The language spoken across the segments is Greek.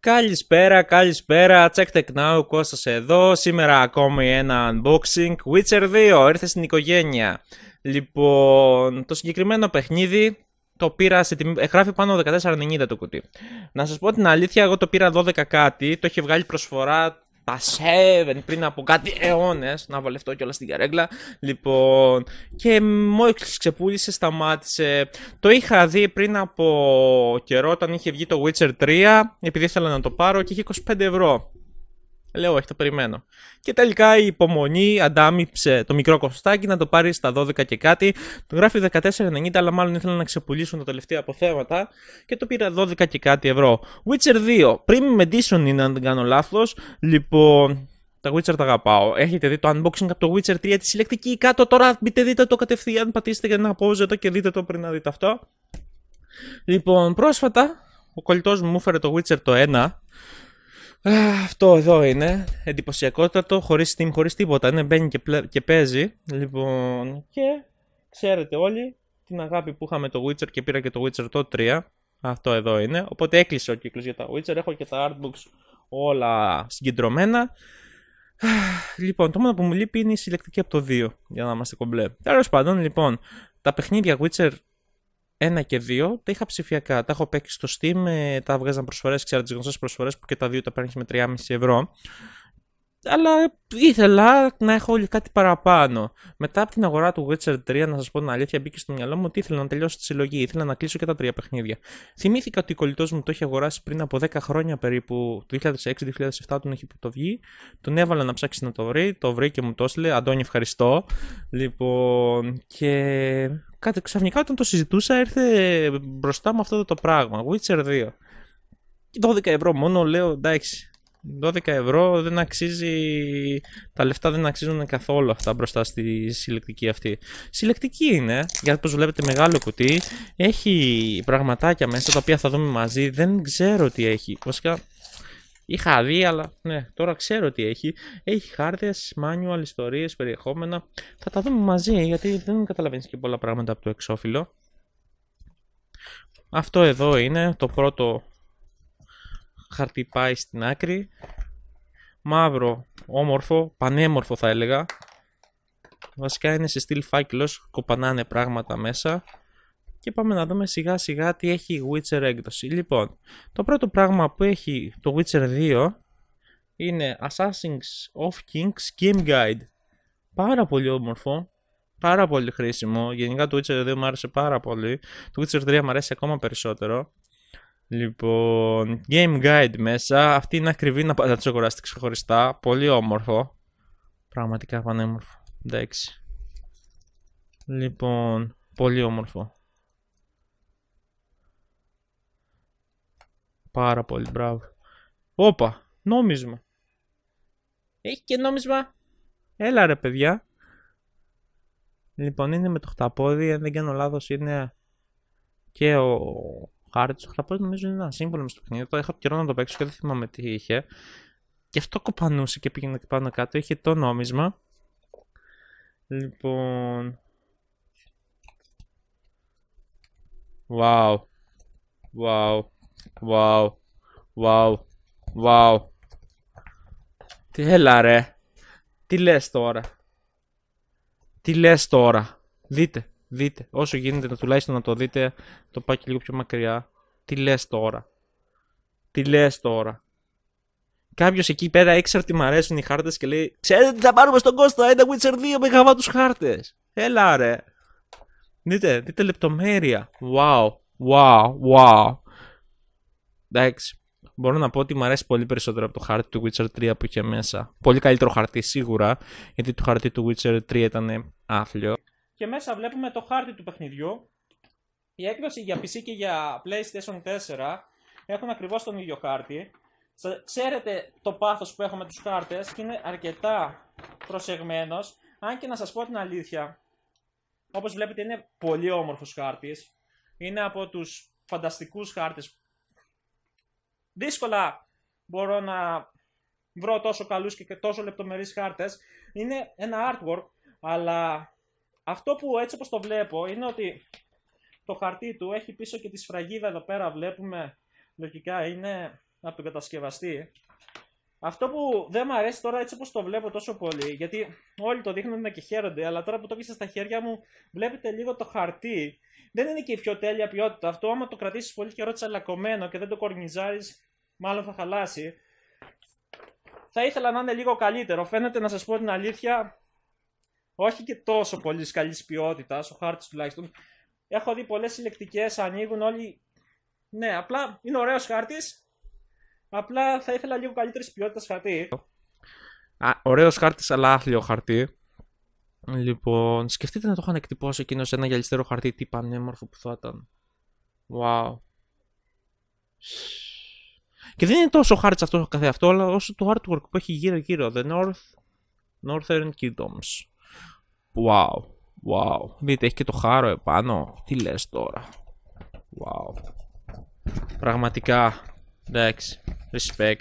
Καλησπέρα, καλησπέρα, check tech now, Κώστας εδώ, σήμερα ακόμη ένα unboxing, Witcher 2, ήρθε στην οικογένεια. Λοιπόν, το συγκεκριμένο παιχνίδι το πήρα σε τιμή. Ε, γράφει πάνω 14,90 το κουτί. Να σας πω την αλήθεια, εγώ το πήρα 12 κάτι. Το είχε βγάλει προσφορά τα 7 πριν από κάτι αιώνες. Να βολευτώ κιόλας στην καρέκλα. Λοιπόν, και μόλι ξεπούλησε, σταμάτησε. Το είχα δει πριν από καιρό όταν είχε βγει το Witcher 3, επειδή ήθελα να το πάρω και είχε 25 ευρώ. Λέω, όχι, το περιμένω. Και τελικά η υπομονή αντάμιψε το μικρό κοστάκι να το πάρει στα 12 και κάτι. Το γράφει 14,90, αλλά μάλλον ήθελα να ξεπουλήσουν τα τελευταία αποθέματα και το πήρα 12 και κάτι ευρώ. Witcher 2, Premium Edition είναι, αν δεν κάνω λάθος. Λοιπόν, τα Witcher τα αγαπάω. Έχετε δει το unboxing από το Witcher 3 τη συλλεκτική κάτω τώρα. Μπείτε, δείτε το κατευθείαν. Πατήστε για να το και δείτε το πριν να δείτε αυτό. Λοιπόν, πρόσφατα ο κολλητός μου μου έφερε το Witcher το 1 αυτό εδώ είναι. Εντυπωσιακότατο, χωρίς Steam, χωρίς τίποτα. Ναι, μπαίνει και, παίζει. Λοιπόν, και ξέρετε όλοι την αγάπη που είχαμε το Witcher και πήρα και το Witcher το 3. Αυτό εδώ είναι. Οπότε έκλεισε ο κύκλος για τα Witcher. Έχω και τα artbooks όλα συγκεντρωμένα. Λοιπόν, το μόνο που μου λείπει είναι η συλλεκτική από το 2, για να είμαστε κομπλέ. Τέλος πάντων, λοιπόν, τα παιχνίδια Witcher ένα και δύο τα είχα ψηφιακά. Τα έχω παίξει στο Steam, ε, τα βγάζαν προσφορές, ξέρω τις γνωστές προσφορές που και τα δύο τα παίρνεις με 3,5 ευρώ αλλά ήθελα να έχω όλοι κάτι παραπάνω. Μετά από την αγορά του Witcher 3, να σας πω την αλήθεια, μπήκε στο μυαλό μου ότι ήθελα να τελειώσω τη συλλογή. Ήθελα να κλείσω και τα τρία παιχνίδια. Θυμήθηκα ότι ο κολλητός μου το είχε αγοράσει πριν από 10 χρόνια περίπου, το 2006-2007 τον έχει το βγει. Τον έβαλα να ψάξει να το βρει. Το βρήκε και μου το έστειλε. Αντώνη, ευχαριστώ. Λοιπόν, και ξαφνικά όταν το συζητούσα ήρθε μπροστά μου αυτό το πράγμα. Witcher 2. 12 ευρώ μόνο, λέω εντάξει 12 ευρώ δεν αξίζει, τα λεφτά δεν αξίζουν καθόλου αυτά μπροστά στη συλλεκτική αυτή. Συλλεκτική είναι, γιατί όπως βλέπετε μεγάλο κουτί, έχει πραγματάκια μέσα τα οποία θα δούμε μαζί, δεν ξέρω τι έχει. Βασικά είχα δει αλλά ναι, τώρα ξέρω τι έχει. Έχει χάρτες, manual, ιστορίες, περιεχόμενα, θα τα δούμε μαζί γιατί δεν καταλαβαίνεις και πολλά πράγματα από το εξώφυλλο. Αυτό εδώ είναι το πρώτο χαρτί πάει στην άκρη. Μαύρο, όμορφο, πανέμορφο θα έλεγα. Βασικά είναι σε στυλ φάκελος, κοπανάνε πράγματα μέσα. Και πάμε να δούμε σιγά σιγά τι έχει η Witcher έκδοση. Λοιπόν, το πρώτο πράγμα που έχει το Witcher 2 είναι Assassin's of Kings Game Guide. Πάρα πολύ όμορφο, πάρα πολύ χρήσιμο. Γενικά το Witcher 2 μου άρεσε πάρα πολύ. Το Witcher 3 μου αρέσει ακόμα περισσότερο. Λοιπόν, Game Guide μέσα. Αυτή είναι ακριβή να τα αγοράσετε ξεχωριστά. Πολύ όμορφο. Πραγματικά πανέμορφο. Εντάξει. Λοιπόν, πολύ όμορφο. Πάρα πολύ, μπράβο. Όπα, νόμισμα. Έχει και νόμισμα. Έλα ρε παιδιά. Λοιπόν, είναι με το χταπόδι, αν δεν κάνω λάθος είναι και ο χάρτη του χλαπότη νομίζω είναι ένα σύμβολο στο παιχνίδι. Το είχα καιρό να το παίξω και δεν θυμάμαι τι είχε. Και αυτό κοπανούσε και πήγαινε και πάνω κάτω. Είχε το νόμισμα. Λοιπόν. Wow. Wow. Wow. Wow. Wow. Τι έλα ρε. Τι λες τώρα. Τι λες τώρα. Δείτε δείτε, όσο γίνεται να τουλάχιστον να το δείτε το πάκι λίγο πιο μακριά. Τι λες τώρα. Τι λες τώρα. Κάποιος εκεί πέρα έξαρτη μου μ' αρέσουν οι χάρτες και λέει: Ξέρετε τι θα πάρουμε στον κόσμο, ένα Witcher 2 με γαβά του χάρτες. Έλα ρε. Δείτε, δείτε λεπτομέρεια. Wow, wow, wow. Εντάξει. Μπορώ να πω ότι μου αρέσει πολύ περισσότερο από το χάρτη του Witcher 3 που είχε μέσα. Πολύ καλύτερο χαρτί σίγουρα, γιατί το χαρτί του Witcher 3 ήταν άθλιο και μέσα βλέπουμε το χάρτη του παιχνιδιού. Η έκδοση για PC και για PlayStation 4 έχουν ακριβώς τον ίδιο χάρτη. Ξέρετε το πάθος που έχουμε τους χάρτες και είναι αρκετά προσεγμένος, αν και να σας πω την αλήθεια. Όπως βλέπετε είναι πολύ όμορφος χάρτης. Είναι από τους φανταστικούς χάρτες. Δύσκολα μπορώ να βρω τόσο καλούς και τόσο λεπτομερείς χάρτες. Είναι ένα artwork, αλλά αυτό που έτσι όπως το βλέπω είναι ότι το χαρτί του έχει πίσω και τη σφραγίδα εδώ πέρα βλέπουμε λογικά είναι από τον κατασκευαστή. Αυτό που δεν μου αρέσει τώρα έτσι όπως το βλέπω τόσο πολύ, γιατί όλοι το δείχνουν και χαίρονται, αλλά τώρα που το έπισα στα χέρια μου βλέπετε λίγο το χαρτί. Δεν είναι και η πιο τέλεια ποιότητα. Αυτό άμα το κρατήσεις πολύ καιρό τσαλακωμένο και δεν το κορνιζάρεις, μάλλον θα χαλάσει. Θα ήθελα να είναι λίγο καλύτερο. Φαίνεται να σας πω την αλήθεια, όχι και τόσο πολύ καλής ποιότητας, ο χάρτης τουλάχιστον. Έχω δει πολλές συλλεκτικές, ανοίγουν όλοι. Ναι, απλά είναι ωραίος χάρτης. Απλά θα ήθελα λίγο καλύτερης ποιότητας χαρτί. Ωραίος χάρτης, αλλά άθλιο χαρτί. Λοιπόν, σκεφτείτε να το είχαν εκτυπώσει εκείνος σε ένα γυαλιστέρο χαρτί. Τι πανέμορφο που θα ήταν. Wow. Και δεν είναι τόσο χάρτης αυτό καθεαυτό, αλλά όσο το artwork που έχει γύρω-γύρω. The North, Northern Kingdoms. Wow, wow. Δείτε, έχει και το χάρο επάνω. Τι λες τώρα. Wow. Πραγματικά. Εντάξει. Respect.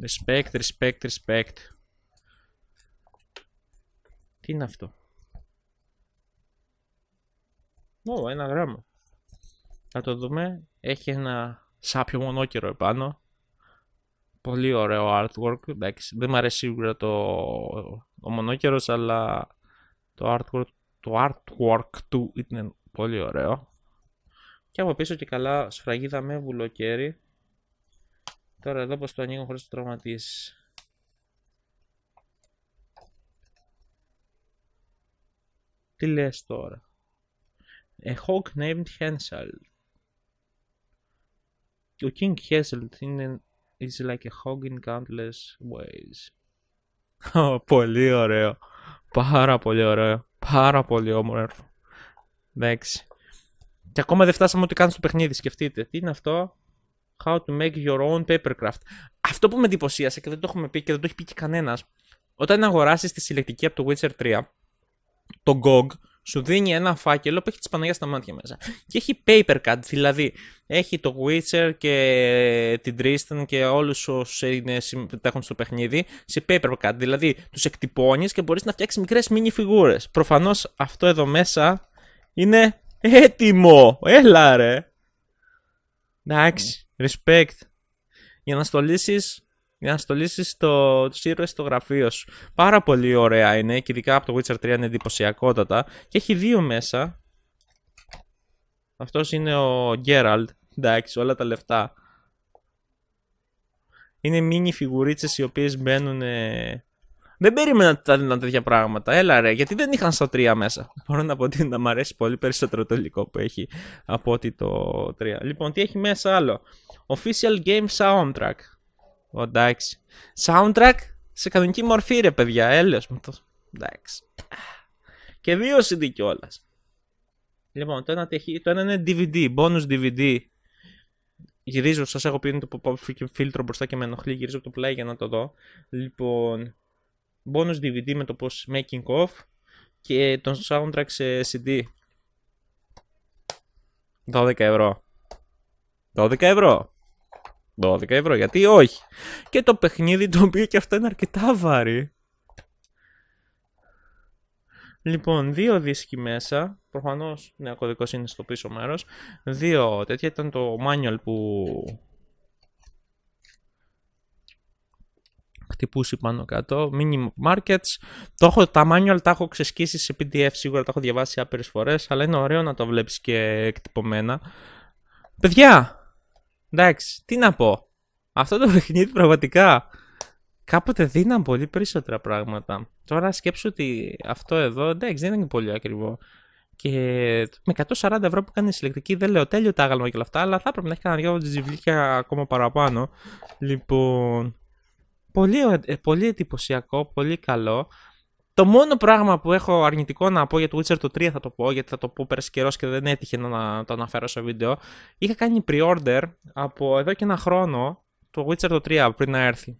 Respect, respect, respect. Τι είναι αυτό. Ω, ένα γράμμα. Θα το δούμε. Έχει ένα σάπιο μονόκερο επάνω. Πολύ ωραίο artwork. Εντάξει, δεν μου αρέσει σίγουρα το ο μονόκερος, αλλά το artwork, το του ήταν πολύ ωραίο. Και από πίσω και καλά σφραγίδα με βουλοκαίρι. Τώρα εδώ πως το ανοίγω χωρίς το τραυματίσεις. Τι λες τώρα. A hawk named Hansel. Ο King Hansel είναι, is like a hog in countless ways. πολύ ωραίο. Πάρα πολύ ωραίο. Πάρα πολύ όμορφο. Εντάξει. Και ακόμα δεν φτάσαμε ό,τι κάνω στο παιχνίδι, σκεφτείτε. Τι είναι αυτό. How to make your own papercraft. Αυτό που με εντυπωσίασε και δεν το έχουμε πει και δεν το έχει πει και κανένας. Όταν αγοράσεις τη συλλεκτική από το Witcher 3, το GOG, σου δίνει ένα φάκελο που έχει τις Παναγία στα μάτια μέσα. Και έχει paper cut, δηλαδή έχει το Witcher και την Tristan και όλους τα έχουν στο παιχνίδι σε paper cut. Δηλαδή τους εκτυπώνεις και μπορείς να φτιάξεις μικρές mini φιγούρες. Προφανώς αυτό εδώ μέσα είναι έτοιμο. Έλα ρε. Εντάξει, respect. Για να στολίσεις για να στολίσεις το, τους ήρωες στο γραφείο σου. Πάρα πολύ ωραία είναι και ειδικά από το Witcher 3 είναι εντυπωσιακότατα και έχει δύο μέσα. Αυτός είναι ο Geralt, εντάξει όλα τα λεφτά. Είναι μίνι φιγουρίτσες οι οποίες μπαίνουν... Ε, δεν περίμενα τα δίνουν τέτοια πράγματα. Έλα ρε, γιατί δεν είχαν στο 3 μέσα. Μπορώ να πω ότι να μ' αρέσει πολύ περισσότερο το υλικό που έχει από ότι το 3. Λοιπόν, τι έχει μέσα άλλο. Official Game Soundtrack εντάξει. Soundtrack σε κανονική μορφή, ρε παιδιά, έλεος μου το. Εντάξει. Και δύο CD κιόλας. Λοιπόν, το ένα, το ένα είναι DVD, bonus DVD. Γυρίζω, σας έχω πει το pop φίλτρο μπροστά και με ενοχλεί. Γυρίζω το πλάι για να το δω. Λοιπόν, bonus DVD με το πώς making of και τον soundtrack σε CD. 12 ευρώ. 12 ευρώ. 12 ευρώ, γιατί όχι. Και το παιχνίδι το οποίο και αυτό είναι αρκετά βαρύ. Λοιπόν, δύο δίσκοι μέσα. Προφανώς, ναι, ο κωδικός είναι στο πίσω μέρος. Δύο τέτοια ήταν το manual που. Χτυπούσε πάνω κάτω. Mini markets. Το έχω, τα manual τα έχω ξεσκίσει σε PDF σίγουρα, τα έχω διαβάσει άπειρες φορές. Αλλά είναι ωραίο να το βλέπεις και εκτυπωμένα. Παιδιά, Εντάξει, τι να πω. Αυτό το παιχνίδι πραγματικά κάποτε δίναν πολύ περισσότερα πράγματα. Τώρα σκέψω ότι αυτό εδώ εντάξει δεν είναι πολύ ακριβό. Και με 140 ευρώ που κάνεις ηλεκτρική, συλλεκτική, δεν λέω τέλειο τα άγαλμα και όλα αυτά, αλλά θα έπρεπε να έχει κανένα δυο τζιβλίκια ακόμα παραπάνω. Λοιπόν. Πολύ, ε, πολύ εντυπωσιακό, πολύ καλό. Το μόνο πράγμα που έχω αρνητικό να πω για το Witcher το 3 θα το πω, γιατί θα το πω πέρσι καιρός και δεν έτυχε να το αναφέρω σε βίντεο. Είχα κάνει pre-order από εδώ και ένα χρόνο το Witcher το 3 πριν να έρθει.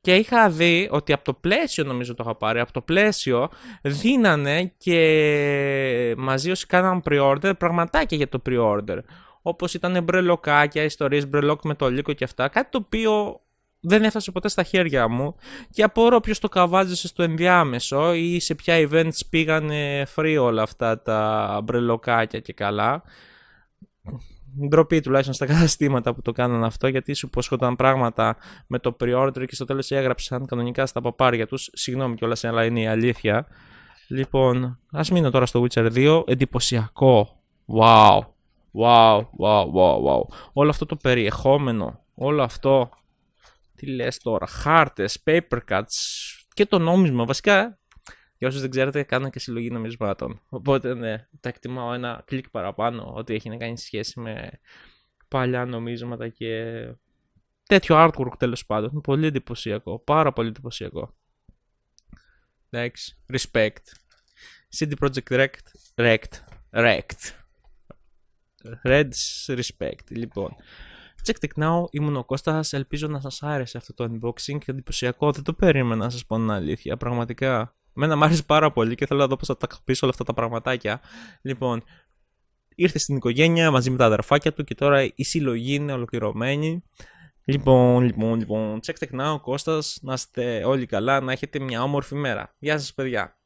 Και είχα δει ότι από το πλαίσιο, νομίζω το είχα πάρει, από το πλαίσιο δίνανε και μαζί όσοι κάναν pre-order πραγματάκια για το pre-order. Όπως ήταν μπρελοκάκια, ιστορίες μπρελόκ με το λύκο και αυτά. Κάτι το οποίο δεν έφτασε ποτέ στα χέρια μου και απορώ ποιος το καβάζεσαι στο ενδιάμεσο ή σε ποια events πήγανε free όλα αυτά τα μπρελοκάκια και καλά. Ντροπή τουλάχιστον στα καταστήματα που το κάναν αυτό γιατί σου υποσχόταν πράγματα με το pre-order και στο τέλος έγραψαν κανονικά στα παπάρια τους. Συγγνώμη κιόλας, αλλά είναι η αλήθεια. Λοιπόν, ας μείνω τώρα στο Witcher 2. Εντυπωσιακό. Wow. Wow, wow, wow, wow. Όλο αυτό το περιεχόμενο, όλο αυτό τι λες τώρα, χάρτες, paper cuts και το νόμισμα. Βασικά, για όσους δεν ξέρετε, κάνω και συλλογή νομισμάτων. Οπότε, ναι, τα εκτιμάω ένα κλικ παραπάνω, ό,τι έχει να κάνει σχέση με παλιά νομίσματα και τέτοιο artwork τέλος πάντων. Πολύ εντυπωσιακό, πάρα πολύ εντυπωσιακό. Εντάξει, respect. CD Projekt Rect, Rect, Rect. Reds Respect, λοιπόν. Check Tech Now, ήμουν ο Κώστας, ελπίζω να σας άρεσε αυτό το unboxing και εντυπωσιακό, δεν το περίμενα να σας πω την αλήθεια, πραγματικά. Μένα μου άρεσε πάρα πολύ και θέλω να δω πώς θα τα πεις όλα αυτά τα πραγματάκια. Λοιπόν, ήρθε στην οικογένεια μαζί με τα αδερφάκια του και τώρα η συλλογή είναι ολοκληρωμένη. Λοιπόν, λοιπόν, λοιπόν, check Tech Now, Κώστας, να είστε όλοι καλά, να έχετε μια όμορφη μέρα. Γεια σας παιδιά.